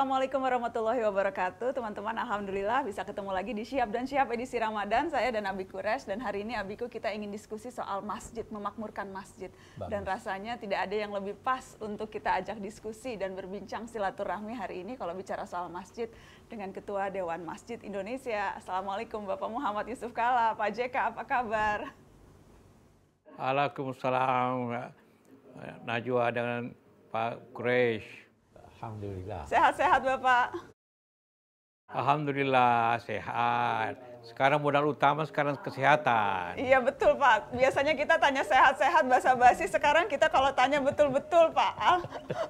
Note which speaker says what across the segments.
Speaker 1: Assalamualaikum warahmatullahi wabarakatuh Teman-teman Alhamdulillah bisa ketemu lagi di Siap dan Siap edisi Ramadan Saya dan Abi Resh dan hari ini Abiku kita ingin diskusi soal masjid Memakmurkan masjid Bagus. Dan rasanya tidak ada yang lebih pas untuk kita ajak diskusi Dan berbincang silaturahmi hari ini Kalau bicara soal masjid dengan Ketua Dewan Masjid Indonesia Assalamualaikum Bapak Muhammad Yusuf Kala Pak JK apa kabar?
Speaker 2: Waalaikumsalam Najwa dengan Pak Kures Alhamdulillah.
Speaker 1: Sehat-sehat Bapak.
Speaker 2: Alhamdulillah sehat. Sekarang modal utama sekarang kesehatan.
Speaker 1: Iya betul Pak. Biasanya kita tanya sehat-sehat bahasa basi. Sekarang kita kalau tanya betul-betul Pak Al ah,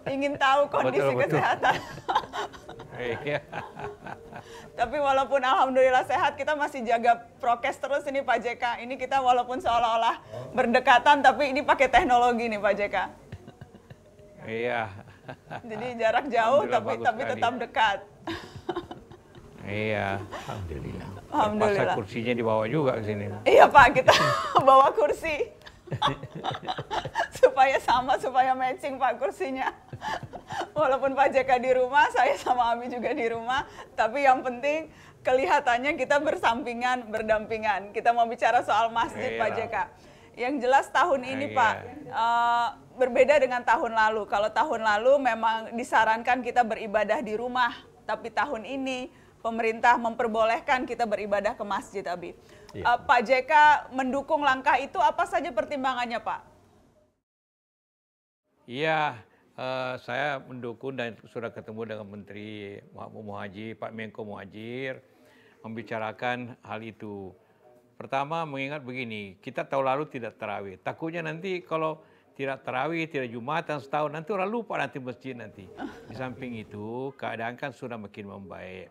Speaker 1: ingin tahu kondisi betul, kesehatan. Iya. Tapi walaupun alhamdulillah sehat, kita masih jaga prokes terus ini Pak JK. Ini kita walaupun seolah-olah berdekatan, tapi ini pakai teknologi nih Pak JK.
Speaker 2: Iya.
Speaker 1: Jadi jarak jauh tapi tapi sekali. tetap dekat.
Speaker 2: Iya. Alhamdulillah. Alhamdulillah. kursinya dibawa juga ke sini. Iya
Speaker 1: Pak, kita bawa kursi. supaya sama, supaya matching Pak kursinya. Walaupun Pak JK di rumah, saya sama Ami juga di rumah. Tapi yang penting kelihatannya kita bersampingan, berdampingan. Kita mau bicara soal masjid iya. Pak JK. Yang jelas tahun ini uh, Pak yeah. Iya. uh, berbeda dengan tahun lalu. Kalau tahun lalu memang disarankan kita beribadah di rumah, tapi tahun ini pemerintah memperbolehkan kita beribadah ke masjid Abi. Yeah. Iya. Uh, Pak JK mendukung langkah itu apa saja pertimbangannya Pak?
Speaker 2: Iya, uh, saya mendukung dan sudah ketemu dengan Menteri Muhajir, Pak Menko Muhajir, membicarakan hal itu. Pertama mengingat begini, kita tahun lalu tidak terawih. Takutnya nanti kalau tidak terawih, tidak jumatan setahun, nanti orang lupa nanti masjid nanti. Di samping itu, keadaan kan sudah makin membaik.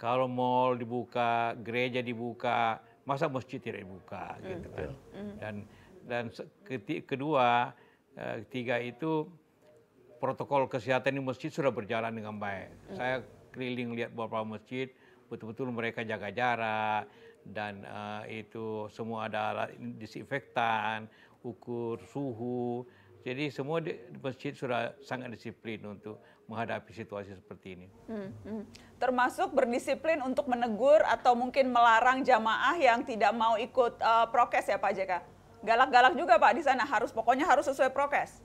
Speaker 2: Kalau mal dibuka, gereja dibuka, masa masjid tidak dibuka mm. gitu kan. Mm. Dan dan kedua, eh, ketiga itu protokol kesehatan di masjid sudah berjalan dengan baik. Mm. Saya keliling lihat beberapa masjid, betul-betul mereka jaga jarak, dan uh, itu semua ada alat disinfektan, ukur suhu. Jadi semua di, masjid sudah sangat disiplin untuk menghadapi situasi seperti ini.
Speaker 1: Hmm, hmm. Termasuk berdisiplin untuk menegur atau mungkin melarang jamaah yang tidak mau ikut uh, prokes ya Pak JK. Galak-galak juga Pak di sana harus pokoknya harus sesuai prokes.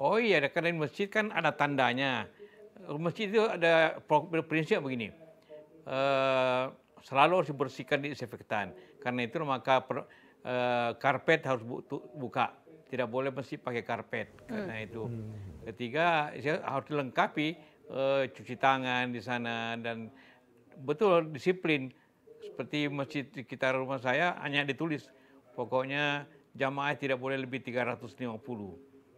Speaker 2: Oh iya, karena di masjid kan ada tandanya. Masjid itu ada prinsip begini. Uh, selalu harus dibersihkan disinfektan. Karena itu maka per, e, karpet harus bu, buka, tidak boleh mesti pakai karpet karena hmm. itu. Hmm. Ketiga ya harus dilengkapi e, cuci tangan di sana dan betul disiplin seperti masjid di sekitar rumah saya hanya ditulis pokoknya jamaah tidak boleh lebih 350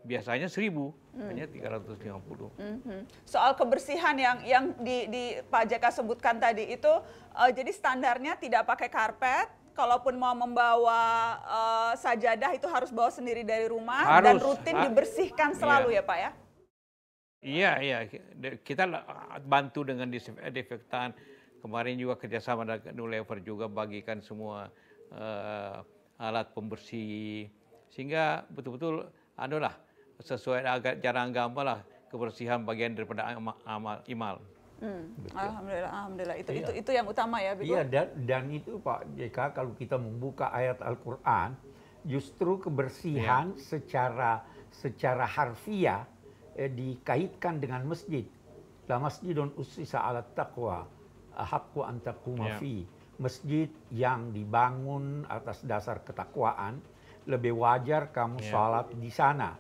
Speaker 2: biasanya 1000 hmm. hanya 350.
Speaker 1: Hmm. Soal kebersihan yang yang di, di Pak Jaka sebutkan tadi itu uh, jadi standarnya tidak pakai karpet, kalaupun mau membawa uh, sajadah itu harus bawa sendiri dari rumah harus, dan rutin ha ah. dibersihkan selalu yeah. ya Pak ya.
Speaker 2: Iya iya kita bantu dengan eh, disinfektan kemarin juga kerjasama dengan Unilever juga bagikan semua uh, alat pembersih sehingga betul-betul anulah sesuai jarang agama lah kebersihan bagian daripada amal
Speaker 3: imal.
Speaker 1: Hmm. Alhamdulillah, alhamdulillah itu iya. itu itu yang utama ya. Bigo? Iya
Speaker 3: dan dan itu Pak JK kalau kita membuka ayat Al-Qur'an justru kebersihan iya. secara secara harfiah eh, dikaitkan dengan masjid. La masjidun usisa ala taqwa haqqu an taquma iya. fi. Masjid yang dibangun atas dasar ketakwaan lebih wajar kamu iya. salat di sana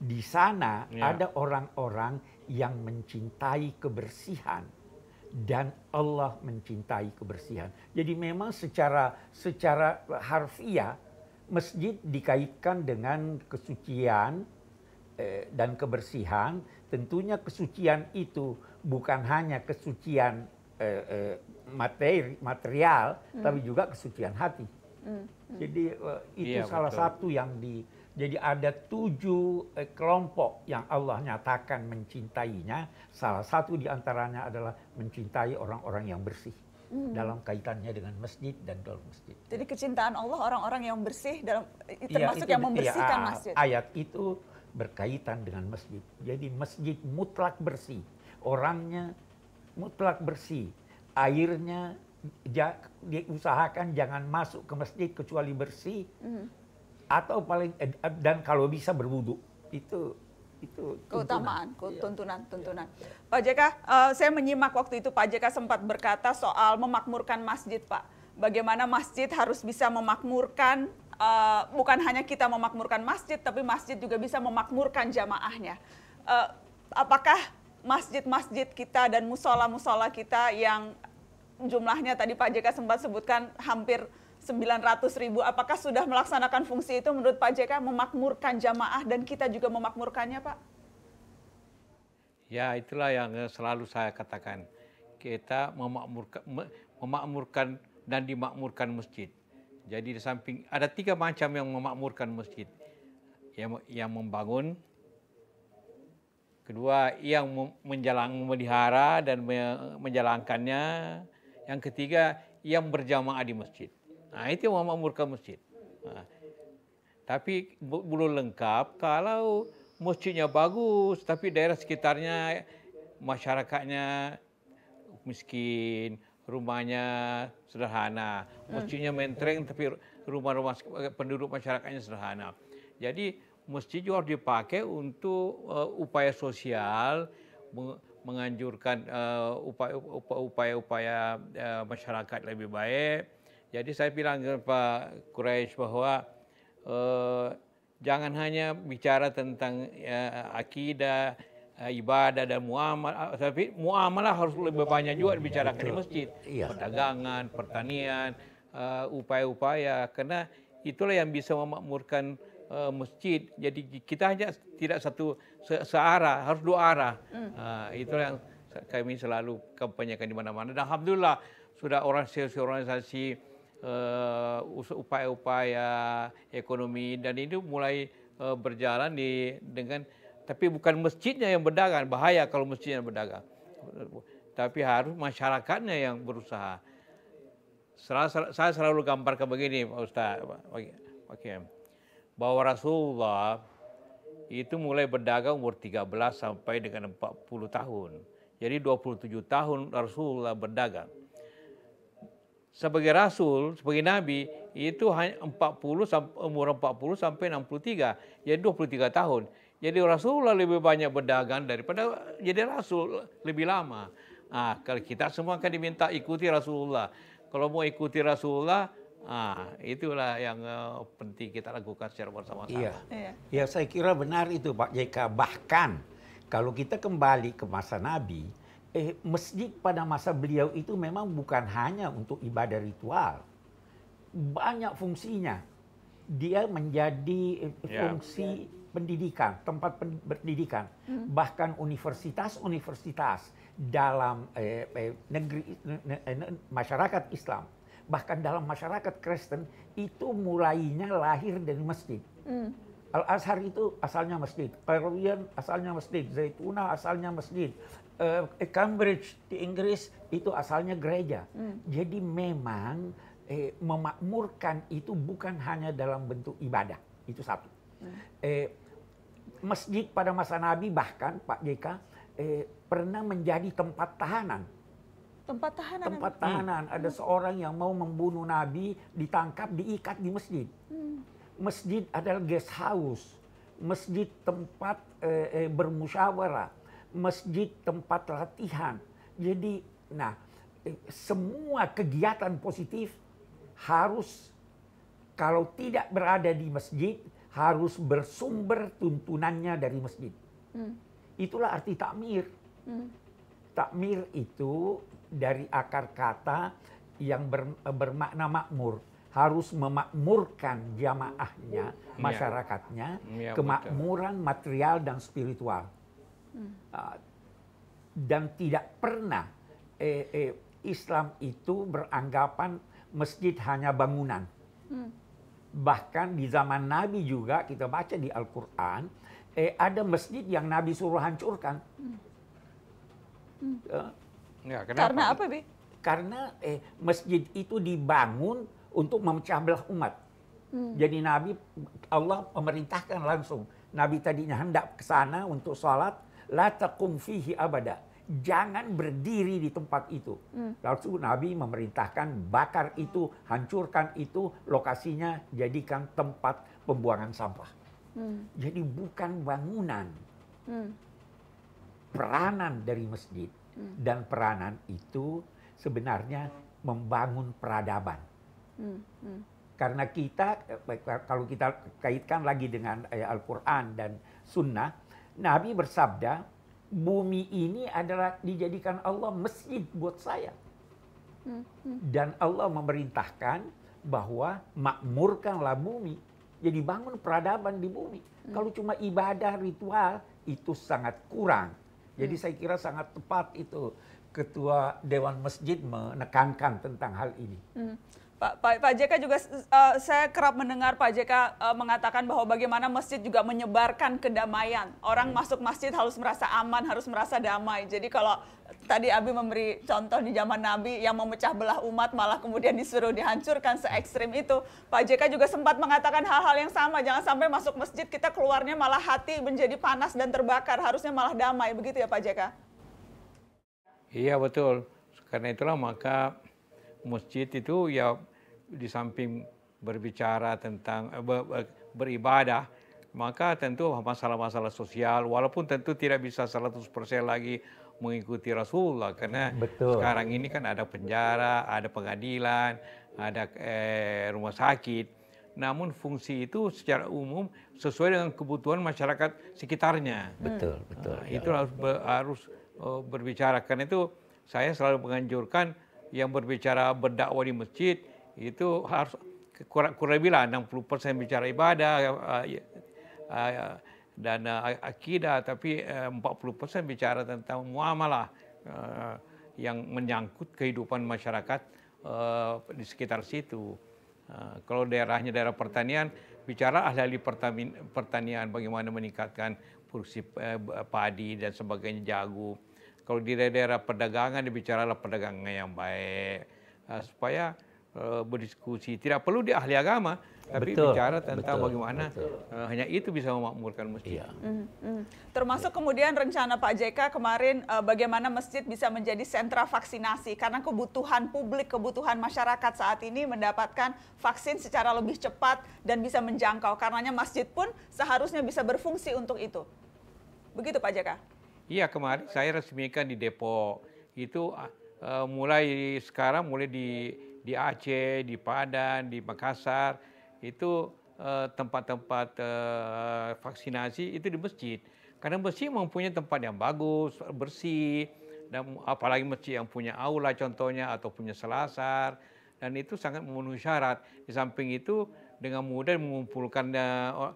Speaker 3: di sana yeah. ada orang-orang yang mencintai kebersihan dan Allah mencintai kebersihan. Jadi memang secara secara harfiah masjid dikaitkan dengan kesucian eh, dan kebersihan. Tentunya kesucian itu bukan hanya kesucian eh, eh, materi material, hmm. tapi juga kesucian hati.
Speaker 4: Hmm. Hmm. Jadi
Speaker 3: eh, itu yeah, salah betul. satu yang di jadi ada tujuh eh, kelompok yang Allah nyatakan mencintainya. Salah satu di antaranya adalah mencintai orang-orang yang bersih. Hmm. dalam kaitannya dengan masjid dan dalam masjid.
Speaker 1: Jadi kecintaan Allah orang-orang yang bersih dalam eh, iya, termasuk ya, itu, yang membersihkan ya, masjid. Ayat
Speaker 3: itu berkaitan dengan masjid. Jadi masjid mutlak bersih, orangnya mutlak bersih, airnya ja, diusahakan jangan masuk ke masjid kecuali bersih. Hmm atau paling eh, eh, dan kalau bisa berwudu itu itu keutamaan,
Speaker 1: tuntunan-tuntunan. Iya. Iya, iya. Pak JK, uh, eh, saya menyimak waktu itu Pak JK sempat berkata soal memakmurkan masjid, Pak. Bagaimana masjid harus bisa memakmurkan uh, bukan hanya kita memakmurkan masjid, tapi masjid juga bisa memakmurkan jamaahnya. Uh, apakah masjid-masjid kita dan musola-musola kita yang jumlahnya tadi Pak JK sempat sebutkan hampir 900 ribu, apakah sudah melaksanakan fungsi itu menurut Pak JK memakmurkan jamaah dan kita juga memakmurkannya Pak?
Speaker 2: Ya itulah yang eh, selalu saya katakan, kita memakmurkan, memakmurkan dan dimakmurkan masjid. Jadi di samping ada tiga macam yang memakmurkan masjid, yang, yang membangun, kedua yang menjalang memelihara dan menjalankannya, yang ketiga yang berjamaah di masjid. Nah, itu yang memakmurkan masjid. Nah, tapi belum lengkap kalau masjidnya bagus tapi daerah sekitarnya masyarakatnya miskin, rumahnya sederhana, hmm. masjidnya mentereng tapi rumah-rumah eh, penduduk masyarakatnya sederhana. Jadi masjid juga harus dipakai untuk uh, upaya sosial menganjurkan eh, upaya-upaya uh, uh, masyarakat lebih baik jadi saya bilang ke Pak Quraisy bahwa eh, jangan hanya bicara tentang eh, akidah, eh, ibadah dan muamalah, tapi muamalah harus lebih banyak juga dibicarakan di masjid, iya. perdagangan, pertanian, eh, upaya-upaya, karena itulah yang bisa memakmurkan eh, masjid. Jadi kita hanya tidak satu se searah, harus dua arah. Mm. itulah yang kami selalu kampanyekan di mana-mana. Dan alhamdulillah sudah organisasi-organisasi Eh, upaya-upaya ekonomi dan itu mulai uh, berjalan di dengan tapi bukan masjidnya yang berdagang bahaya kalau masjidnya yang berdagang tapi harus masyarakatnya yang berusaha saya selalu gambarkan begini Pak Ustaz okay. bahwa Rasulullah itu mulai berdagang umur 13 sampai dengan 40 tahun jadi 27 tahun Rasulullah berdagang sebagai rasul, sebagai nabi itu hanya 40 umur 40 sampai 63, jadi 23 tahun. Jadi Rasulullah lebih banyak berdagang daripada jadi rasul lebih lama. Ah kalau kita semua akan diminta ikuti Rasulullah. Kalau mau ikuti Rasulullah, ah itulah yang uh, penting kita lakukan secara bersama-sama. Iya.
Speaker 3: iya. Ya, saya kira benar itu Pak JK. Bahkan kalau kita kembali ke masa Nabi, eh, masjid pada masa beliau itu memang bukan hanya untuk ibadah ritual. Banyak fungsinya. Dia menjadi eh, ya. fungsi yeah. pendidikan, tempat pendidikan. Mm. Bahkan universitas-universitas dalam eh, eh, negeri ne, eh, ne, masyarakat Islam, bahkan dalam masyarakat Kristen itu mulainya lahir dari masjid. Mm. Al Azhar itu asalnya masjid, Qarawiyah asalnya masjid, Zaituna asalnya masjid, uh, Cambridge di Inggris itu asalnya gereja. Hmm. Jadi memang eh, memakmurkan itu bukan hanya dalam bentuk ibadah. Itu satu. Hmm. Eh, masjid pada masa Nabi bahkan Pak JK eh, pernah menjadi tempat tahanan.
Speaker 1: Tempat tahanan. Tempat tahanan. Hmm. Ada seorang
Speaker 3: yang mau membunuh Nabi ditangkap diikat di masjid. Hmm. Masjid adalah guest house. Masjid tempat eh, eh bermusyawarah masjid tempat latihan. Jadi, nah, eh, semua kegiatan positif harus kalau tidak berada di masjid harus bersumber tuntunannya dari masjid. Hmm. Itulah arti takmir. Hmm. Takmir itu dari akar kata yang ber, eh, bermakna makmur harus memakmurkan jamaahnya, iya. masyarakatnya, iya, kemakmuran material dan spiritual uh, dan tidak pernah eh, eh, Islam itu beranggapan masjid hanya bangunan. Hmm. Bahkan di zaman Nabi juga kita baca di Al-Quran eh, ada masjid yang Nabi suruh hancurkan. Hmm. Hmm. Uh, ya, Karena apa, Bi? Karena eh, masjid itu dibangun untuk memecah belah umat. Hmm. Jadi Nabi Allah memerintahkan langsung. Nabi tadinya hendak ke sana untuk sholat, Latakum fihi abada. Jangan berdiri di tempat itu. Hmm. Lalu Nabi memerintahkan bakar itu, hancurkan itu, lokasinya jadikan tempat pembuangan sampah. Hmm. Jadi bukan bangunan. Hmm. Peranan dari masjid hmm. dan peranan itu sebenarnya membangun peradaban.
Speaker 4: Hmm. Hmm.
Speaker 3: Karena kita eh, kalau kita kaitkan lagi dengan eh, Al-Qur'an dan sunnah Nabi bersabda, bumi ini adalah dijadikan Allah masjid buat saya. Hmm, hmm. Dan Allah memerintahkan bahwa makmurkanlah bumi. Jadi bangun peradaban di bumi. Hmm. Kalau cuma ibadah ritual itu sangat kurang. Jadi saya kira sangat tepat itu ketua Dewan Masjid menekankan tentang hal ini.
Speaker 1: Pak, Pak, Pak JK juga uh, saya kerap mendengar Pak JK uh, eh, mengatakan bahwa bagaimana masjid juga menyebarkan kedamaian. Orang hmm. masuk masjid harus merasa aman, harus merasa damai. Jadi kalau tadi Abi memberi contoh di zaman Nabi yang memecah belah umat malah kemudian disuruh dihancurkan se ekstrim itu. Pak JK juga sempat mengatakan hal-hal yang sama. Jangan sampai masuk masjid kita keluarnya malah hati menjadi panas dan terbakar. Harusnya malah damai. Begitu ya Pak JK?
Speaker 2: Iya betul. Karena itulah maka masjid itu ya di samping berbicara tentang eh, beribadah, maka tentu masalah-masalah sosial walaupun tentu tidak bisa 100% lagi mengikuti Rasulullah karena Betul. sekarang ini kan ada penjara, ada pengadilan, ada eh, rumah sakit. Namun fungsi itu secara umum sesuai dengan kebutuhan masyarakat sekitarnya. Betul, betul. Nah, itu harus berbicarakan harus eh, berbicara karena itu saya selalu menganjurkan yang berbicara berdakwah di masjid itu harus kurang, kurang bilang 60 persen bicara ibadah eh, eh, eh, dan uh, akidah tapi uh, persen bicara tentang muamalah yang menyangkut kehidupan masyarakat di sekitar situ. kalau daerahnya daerah pertanian bicara ahli-ahli pertanian bagaimana meningkatkan produksi padi dan sebagainya jagung. Kalau di daerah perdagangan dibicaralah perdagangan yang baik supaya Eh, berdiskusi. Tidak perlu di ahli agama,
Speaker 1: tapi betul, bicara tentang betul,
Speaker 2: bagaimana betul. Uh, hanya itu bisa memakmurkan masjid. Iya.
Speaker 1: Mm, -hmm. Termasuk kemudian rencana Pak JK kemarin uh, bagaimana masjid bisa menjadi sentra vaksinasi karena kebutuhan publik, kebutuhan masyarakat saat ini mendapatkan vaksin secara lebih cepat dan bisa menjangkau. Karenanya masjid pun seharusnya bisa berfungsi untuk itu. Begitu Pak JK?
Speaker 2: Iya, kemarin saya resmikan di Depok. Itu uh, mulai sekarang mulai di di Aceh, di Padang, di Makassar itu eh, tempat-tempat eh, vaksinasi itu di masjid. Karena masjid mempunyai tempat yang bagus, bersih, dan apalagi masjid yang punya aula contohnya atau punya selasar, dan itu sangat memenuhi syarat. Di samping itu dengan mudah mengumpulkan eh,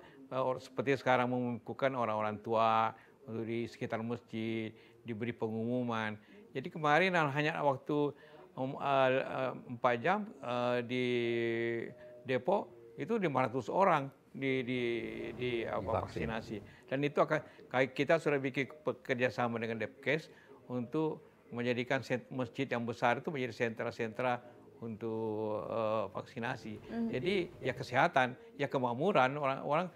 Speaker 2: seperti sekarang mengumpulkan orang-orang tua untuk di sekitar masjid, diberi pengumuman. Jadi kemarin hanya waktu Um, eh, eh, empat jam eh, di Depok itu 500 orang di di, di apa, vaksinasi dan itu akan kita sudah bikin kerjasama dengan Depkes untuk menjadikan masjid yang besar itu menjadi sentra-sentra untuk uh, vaksinasi. Mm. Jadi ya kesehatan, ya kemakmuran orang-orang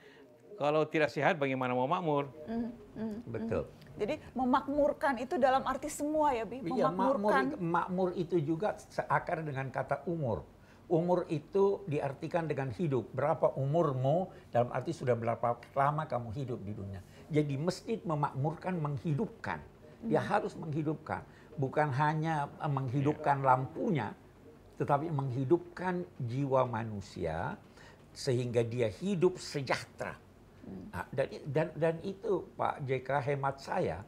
Speaker 2: kalau tidak sehat
Speaker 3: bagaimana mau makmur?
Speaker 1: Mm. Mm. Betul. Jadi memakmurkan itu dalam arti semua ya, Bi. Iya, memakmurkan.
Speaker 3: Makmur, makmur itu juga seakar dengan kata umur. Umur itu diartikan dengan hidup. Berapa umurmu dalam arti sudah berapa lama kamu hidup di dunia. Jadi masjid memakmurkan, menghidupkan. Dia hmm. harus menghidupkan. Bukan hanya eh, menghidupkan iya. lampunya, tetapi menghidupkan jiwa manusia sehingga dia hidup sejahtera Nah, dan, dan, dan itu Pak JK hemat saya,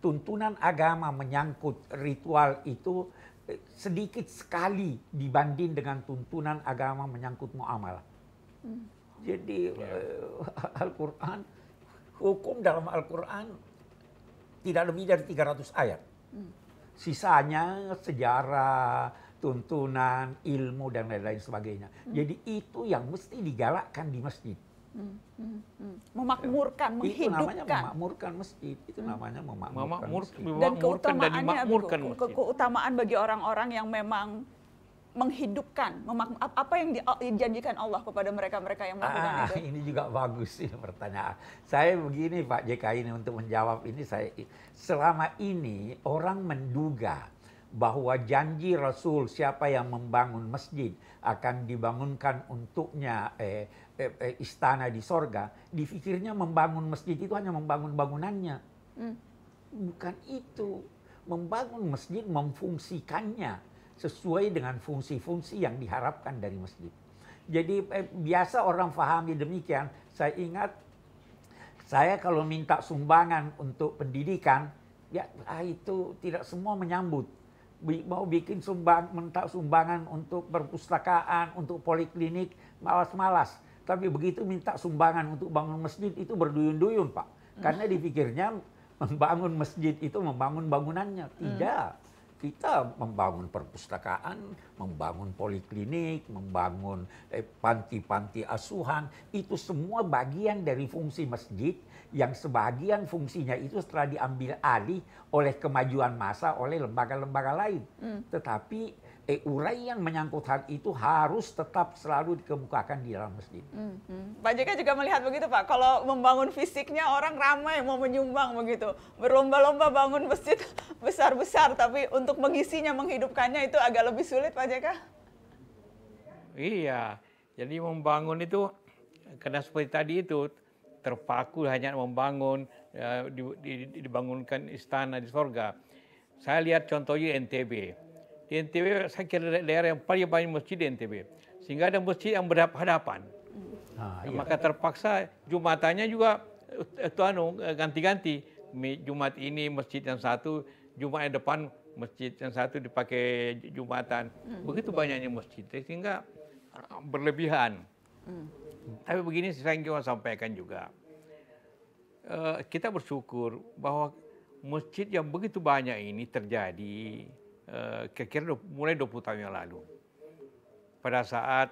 Speaker 3: tuntunan agama menyangkut ritual itu eh, sedikit sekali dibanding dengan tuntunan agama menyangkut muamalah. Hmm. Jadi yeah. Ya. Al-Quran, hukum dalam Al-Quran tidak lebih dari 300 ayat. Hmm. Sisanya sejarah, tuntunan, ilmu, dan lain-lain sebagainya. Hmm. Jadi itu yang mesti digalakkan di masjid.
Speaker 1: Hmm, hmm, hmm. Memakmurkan, itu menghidupkan. Itu namanya
Speaker 3: memakmurkan masjid. Itu namanya memakmurkan. dan keutamaannya dan memakmurkan ke, ke,
Speaker 1: keutamaan bagi orang-orang yang memang menghidupkan memak apa yang dijanjikan Allah kepada mereka-mereka yang melakukan ah, itu.
Speaker 3: Ini juga bagus sih pertanyaan. Saya begini Pak JK ini untuk menjawab ini saya selama ini orang menduga bahwa janji Rasul siapa yang membangun masjid akan dibangunkan untuknya eh, Eh, eh, istana di sorga, difikirnya membangun masjid itu hanya membangun bangunannya. Hmm. Bukan itu. Membangun masjid memfungsikannya sesuai dengan fungsi-fungsi yang diharapkan dari masjid. Jadi eh, biasa orang fahami demikian. Saya ingat saya kalau minta sumbangan untuk pendidikan, ya ah, itu tidak semua menyambut. Mau bikin sumbang, minta sumbangan untuk perpustakaan, untuk poliklinik, malas-malas tapi begitu minta sumbangan untuk bangun masjid itu berduyun-duyun Pak. Karena dipikirnya membangun masjid itu membangun bangunannya. Hmm. Tidak. Kita membangun perpustakaan, membangun poliklinik, membangun eh, panti-panti eh, asuhan. Itu semua bagian dari fungsi masjid yang sebagian fungsinya itu setelah diambil alih oleh kemajuan masa oleh lembaga-lembaga lain. Hmm. Tetapi eh, yang menyangkut hal itu harus tetap selalu dikemukakan di dalam masjid.
Speaker 1: Mm -hmm. Pak JK juga melihat begitu Pak, kalau membangun fisiknya orang ramai mau menyumbang begitu, berlomba-lomba bangun masjid besar-besar, tapi untuk mengisinya, menghidupkannya itu agak lebih sulit Pak JK?
Speaker 2: Iya, jadi membangun itu karena seperti tadi itu terpaku hanya membangun, eh, dibangunkan istana di sorga. Saya lihat contohnya NTB di NTB saya kira daerah yang paling banyak masjid di NTB. Sehingga ada masjid yang berhadapan.
Speaker 4: Ah, nah, iya. Maka
Speaker 2: terpaksa Jumatannya juga eh, tuan eh, ganti-ganti. Jumat ini masjid yang satu, Jumat yang depan masjid yang satu dipakai Jumatan. Hmm. Begitu banyaknya masjid sehingga ah, berlebihan. Hmm. Tapi begini saya ingin sampaikan juga. Eh, kita bersyukur bahwa masjid yang begitu banyak ini terjadi Eh, kira-kira mulai 20 tahun yang lalu. Pada saat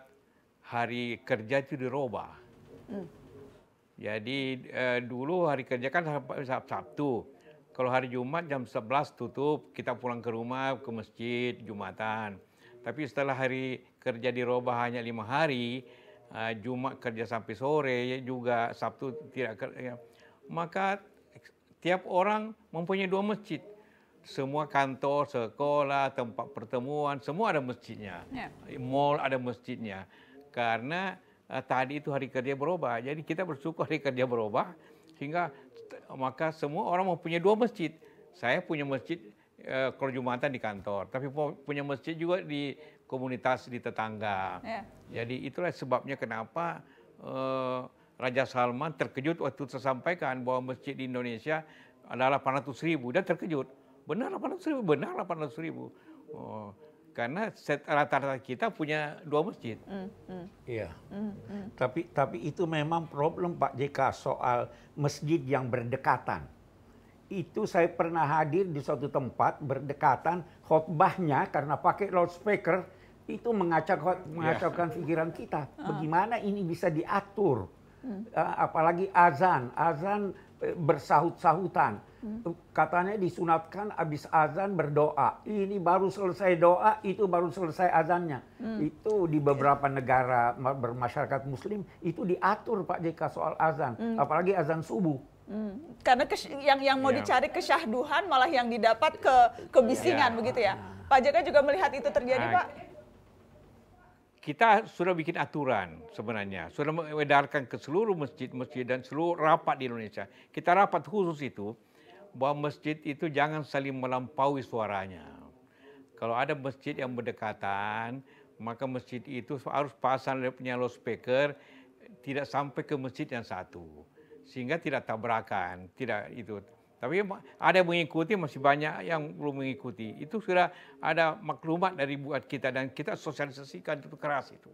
Speaker 2: hari kerja itu dirubah. Hmm. Jadi eh, dulu hari kerja kan Sabtu. Kalau hari Jumat jam 11 tutup, kita pulang ke rumah, ke masjid, Jumatan. Tapi setelah hari kerja dirubah hanya lima hari, eh, Jumat kerja sampai sore juga, Sabtu tidak kerja. Maka tiap orang mempunyai dua masjid semua kantor, sekolah, tempat pertemuan, semua ada masjidnya. Yeah. Mall ada masjidnya. Karena uh, tadi itu hari kerja berubah. Jadi kita bersyukur hari kerja berubah Hingga maka semua orang mempunyai dua masjid. Saya punya masjid uh, kalau Jumatan di kantor, tapi punya masjid juga di komunitas di tetangga. Yeah. Jadi itulah sebabnya kenapa uh, Raja Salman terkejut waktu saya sampaikan bahwa masjid di Indonesia adalah 800 ribu dan terkejut Benar 800 ribu, benar 800 ribu. Oh, karena rata-rata kita punya dua masjid.
Speaker 4: Mm, mm. Iya. Mm, mm.
Speaker 3: Tapi tapi itu memang problem Pak JK soal masjid yang berdekatan itu saya pernah hadir di suatu tempat berdekatan khotbahnya karena pakai loudspeaker itu mengacak mengacaukan yeah. pikiran kita. Ah. Bagaimana ini bisa diatur? Uh, apalagi azan, azan bersahut-sahutan. Hmm. Katanya disunatkan habis azan berdoa. Ini baru selesai doa, itu baru selesai azannya. Hmm. Itu di beberapa negara bermasyarakat muslim itu diatur Pak JK soal azan, hmm. apalagi azan subuh.
Speaker 1: Hmm. Karena yang yang mau yeah. dicari kesyahduhan malah yang didapat ke kebisingan yeah. begitu ya. Ah. Pak JK juga melihat itu terjadi, nah, Pak
Speaker 2: kita sudah bikin aturan sebenarnya, sudah mengedarkan ke seluruh masjid-masjid dan seluruh rapat di Indonesia. Kita rapat khusus itu bahwa masjid itu jangan saling melampaui suaranya. Kalau ada masjid yang berdekatan, maka masjid itu harus pasang punya speaker tidak sampai ke masjid yang satu sehingga tidak tabrakan, tidak itu tapi ada yang mengikuti masih banyak yang belum mengikuti. Itu sudah ada maklumat dari buat kita dan kita sosialisasikan itu keras itu.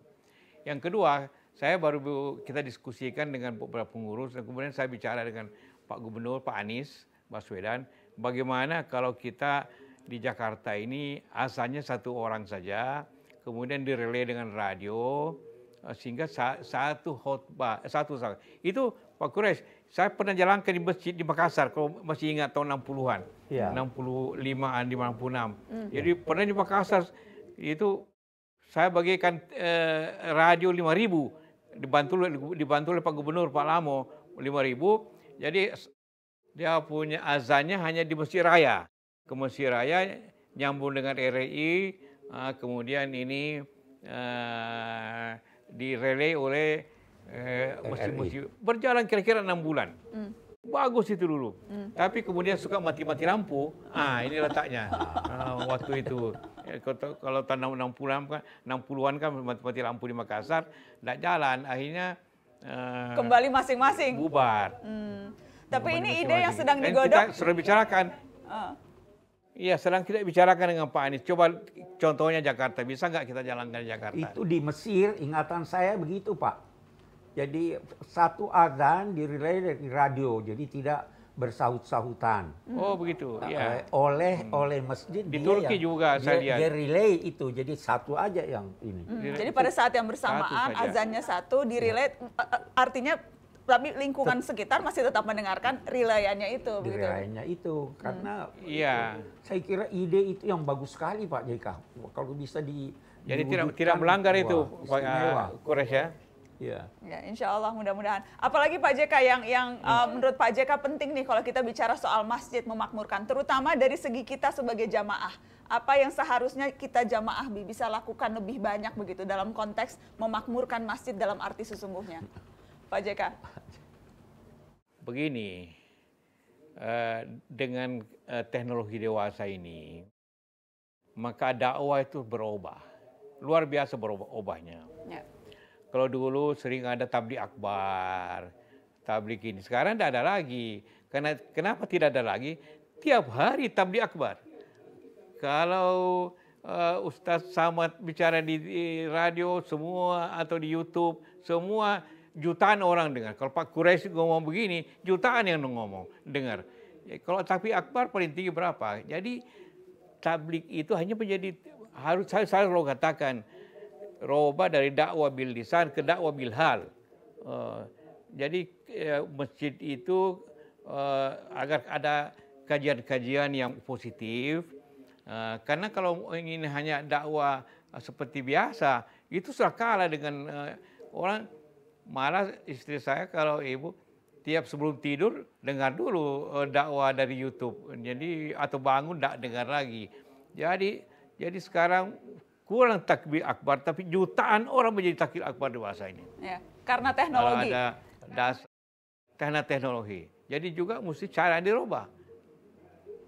Speaker 2: Yang kedua, saya baru kita diskusikan dengan beberapa pengurus dan kemudian saya bicara dengan Pak Gubernur, Pak Anies Baswedan, bagaimana kalau kita di Jakarta ini asalnya satu orang saja, kemudian direlay dengan radio, eh, sehingga satu khotbah, eh, satu, satu. Itu Pak Kures, saya pernah jalankan di masjid di Makassar, kalau masih ingat tahun 60-an, ya. 65-an, 56. Hmm. Jadi pernah di Makassar itu saya bagikan eh, radio 5000 dibantu dibantu oleh Pak Gubernur Pak Lamo 5000. Jadi dia punya azannya hanya di Mesir Raya. Ke Mesir Raya nyambung dengan RRI, eh, kemudian ini uh, direlay oleh eh, mesti musim berjalan kira-kira enam bulan. Hmm. Bagus itu dulu. Hmm. Tapi kemudian suka mati-mati lampu. Ah, ini letaknya. ah, waktu itu ya, kalau tahun 60 puluh kan enam puluhan kan mati-mati lampu di Makassar, tidak jalan. Akhirnya eh, kembali masing-masing. Bubar.
Speaker 1: Hmm. Tapi ini masing -masing. ide yang sedang digodok. Dan kita sudah bicarakan. Uh.
Speaker 2: Iya, sedang kita bicarakan dengan Pak Anies. Coba contohnya Jakarta, bisa nggak kita jalankan Jakarta? Itu
Speaker 3: di Mesir, ingatan saya begitu Pak jadi satu azan dirilai dari radio, jadi tidak bersahut-sahutan. Oh begitu. Ya. Oleh hmm. oleh masjid di Turki juga saya lihat. Dia relay itu jadi satu aja yang ini. Hmm. Jadi pada saat yang bersamaan satu azannya
Speaker 1: satu di relay iya. eh, eh, artinya tapi lingkungan Tet sekitar masih tetap mendengarkan relayannya itu. Relayannya itu hmm. karena
Speaker 3: hmm. iya. saya kira ide itu yang bagus sekali Pak JK. Kalau bisa di jadi tidak tidak melanggar itu Pak Kores ya. Ya.
Speaker 1: ya, insya Allah mudah-mudahan. Apalagi Pak JK yang yang hmm. uh, menurut Pak JK penting nih kalau kita bicara soal masjid memakmurkan, terutama dari segi kita sebagai jamaah. Apa yang seharusnya kita jamaah bisa lakukan lebih banyak begitu dalam konteks memakmurkan masjid dalam arti sesungguhnya, Pak JK.
Speaker 2: Begini, eh, dengan eh, teknologi dewasa ini, maka dakwah itu berubah, luar biasa berubah-ubahnya. Ya kalau dulu sering ada tablik akbar, tablik ini. Sekarang tidak ada lagi. Karena kenapa tidak ada lagi? Tiap hari tablik akbar. Kalau uh, eh, Ustadz Samad bicara di, di radio semua atau di YouTube semua jutaan orang dengar. Kalau Pak Quraisy ngomong begini, jutaan yang ngomong dengar. Ya, kalau tapi akbar paling tinggi berapa? Jadi tablik itu hanya menjadi harus saya selalu katakan Roba dari dakwah bil lisan ke dakwah bil hal. Uh, jadi uh, masjid itu uh, agar ada kajian-kajian yang positif. Uh, karena kalau ingin hanya dakwah seperti biasa, itu sudah kalah dengan uh, orang. Malah istri saya kalau ibu tiap sebelum tidur dengar dulu uh, dakwah dari YouTube. Jadi atau bangun tidak dengar lagi. Jadi jadi sekarang kurang takbir akbar, tapi jutaan orang menjadi takbir akbar dewasa ini.
Speaker 1: Ya, karena teknologi. Ada
Speaker 2: das, karena teknologi. Jadi juga mesti cara dirubah.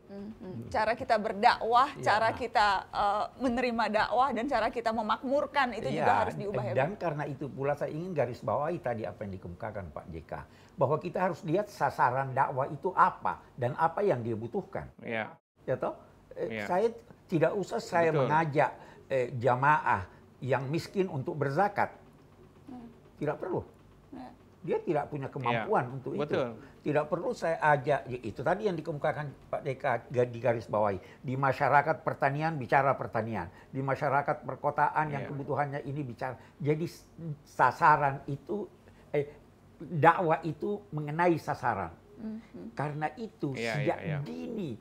Speaker 1: Mhm. Cara kita berdakwah, ya. cara kita uh, menerima dakwah, dan cara kita memakmurkan itu ya, juga iya. harus diubah. Ya, dan
Speaker 3: karena itu pula saya ingin garis bawahi tadi apa yang dikemukakan Pak JK. Bahwa kita harus lihat sasaran dakwah itu apa dan apa yang dibutuhkan. Ya. Ya toh? Ya. Saya tidak usah saya Betul. mengajak eh, jamaah yang miskin untuk berzakat. Hmm. Tidak perlu. Ya. Dia tidak punya kemampuan ya, untuk betul. itu. Tidak perlu saya ajak, ya, itu tadi yang dikemukakan Pak Deka di garis bawahi. Di masyarakat pertanian bicara pertanian. Di masyarakat perkotaan yang ya. kebutuhannya ini bicara. Jadi sasaran itu, eh, dakwah itu mengenai sasaran. Mm -hmm. Karena itu ya, sejak iya, iya. dini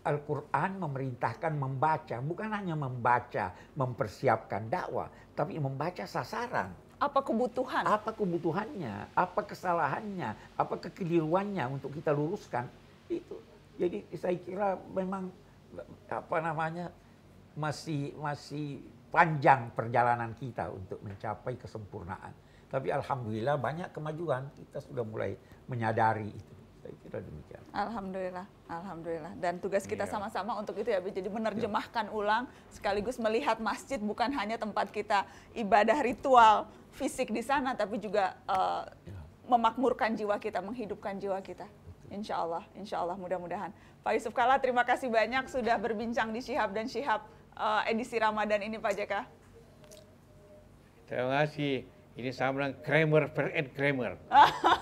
Speaker 3: Al-Quran memerintahkan membaca, bukan hanya membaca, mempersiapkan dakwah, tapi membaca sasaran. Apa kebutuhan? Apa kebutuhannya, apa kesalahannya, apa kekeliruannya untuk kita luruskan. Itu. Jadi saya kira memang apa namanya masih masih panjang perjalanan kita untuk mencapai kesempurnaan. Tapi alhamdulillah banyak kemajuan, kita sudah mulai menyadari itu. Saya kira demikian.
Speaker 1: Alhamdulillah, alhamdulillah. Dan tugas kita iya. sama-sama untuk itu ya, jadi menerjemahkan iya. ulang sekaligus melihat masjid bukan hanya tempat kita ibadah ritual fisik di sana, tapi juga uh, iya. memakmurkan jiwa kita, menghidupkan jiwa kita. Insya Allah, insya Allah mudah-mudahan. Pak Yusuf Kala, terima kasih banyak sudah berbincang di Syihab dan Syihab uh, edisi Ramadan ini Pak Jaka.
Speaker 2: Terima kasih. Ini sama dengan Kramer per Ed Kramer.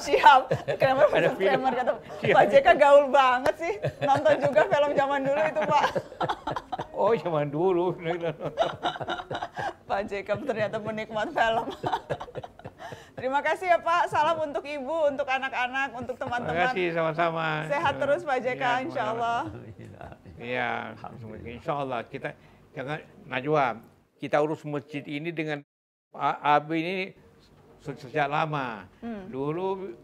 Speaker 1: siap. Kramer versus Kramer kata iya. Pak JK gaul banget sih. Nonton juga film zaman dulu itu Pak.
Speaker 2: oh zaman dulu.
Speaker 1: Pak JK ternyata menikmat film. Terima kasih ya Pak. Salam untuk ibu, untuk anak-anak, untuk teman-teman. Terima kasih
Speaker 2: sama-sama. Sehat iya. terus Pak JK, ya, insya Allah. Iya, insya Allah. Kita jangan Najwa, kita urus masjid ini dengan Abi ini sejak lama. Hmm. Dulu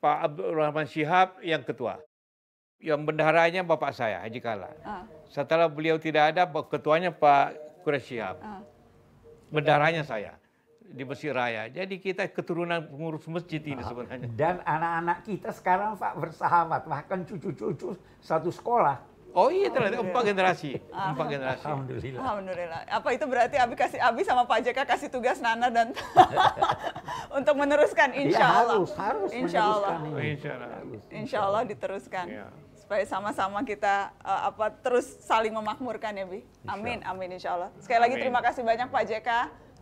Speaker 2: Pak Abdul Rahman Syihab yang ketua. Yang bendaharanya bapak saya, Haji Kala. Uh. Ah. Setelah beliau tidak ada, ketuanya Pak Quraish Syihab. Uh. Ah. Bendaharanya saya di Mesir Raya. Jadi kita keturunan pengurus masjid ini ah. sebenarnya. Dan
Speaker 3: anak-anak kita sekarang Pak bersahabat, bahkan cucu-cucu satu sekolah
Speaker 2: Oh iya, ternyata empat generasi, empat generasi. Alhamdulillah.
Speaker 1: Alhamdulillah. Apa itu berarti Abi kasih Abi sama Pak JK kasih tugas Nana dan untuk meneruskan, iya, Insya Allah. harus, harus Insya Allah. Oh, insya Allah. Insya Allah diteruskan. Iya. Supaya sama-sama kita uh, apa terus saling memakmurkan ya Bi. Amin, amin Insya Allah. Sekali lagi terima kasih banyak Pak JK.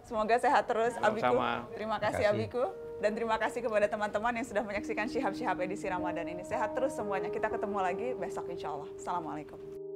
Speaker 1: Semoga sehat terus Abiku. Terima kasih, terima kasih. Abiku. Dan terima kasih kepada teman-teman yang sudah menyaksikan Syihab-Syihab edisi Ramadan ini. Sehat terus semuanya. Kita ketemu lagi besok insya Allah. Assalamualaikum.